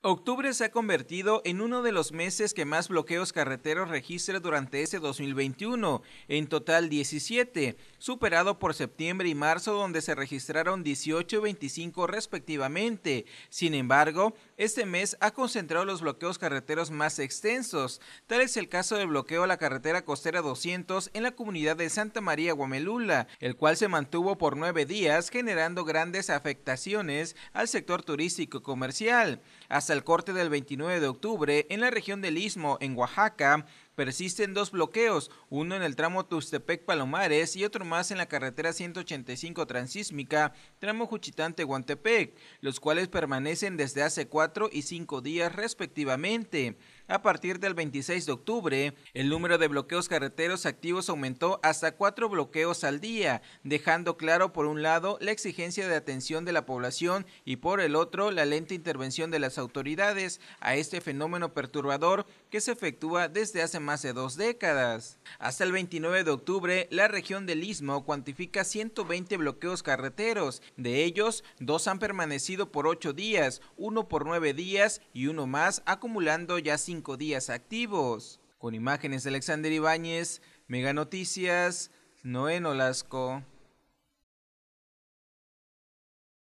Octubre se ha convertido en uno de los meses que más bloqueos carreteros registra durante este 2021, en total 17, superado por septiembre y marzo donde se registraron 18 y 25 respectivamente. Sin embargo, este mes ha concentrado los bloqueos carreteros más extensos. Tal es el caso del bloqueo a la carretera costera 200 en la comunidad de Santa María Guamelula, el cual se mantuvo por nueve días generando grandes afectaciones al sector turístico comercial. Hasta el corte del 29 de octubre, en la región del Istmo, en Oaxaca, persisten dos bloqueos, uno en el tramo Tustepec-Palomares y otro más en la carretera 185 transísmica, tramo Juchitante Guantepec, los cuales permanecen desde hace cuatro y cinco días respectivamente a partir del 26 de octubre, el número de bloqueos carreteros activos aumentó hasta cuatro bloqueos al día, dejando claro por un lado la exigencia de atención de la población y por el otro la lenta intervención de las autoridades a este fenómeno perturbador que se efectúa desde hace más de dos décadas. Hasta el 29 de octubre, la región del Istmo cuantifica 120 bloqueos carreteros, de ellos dos han permanecido por ocho días, uno por nueve días y uno más acumulando ya cinco días activos. Con imágenes de Alexander Ibáñez, Mega Noticias, Noé Nolasco.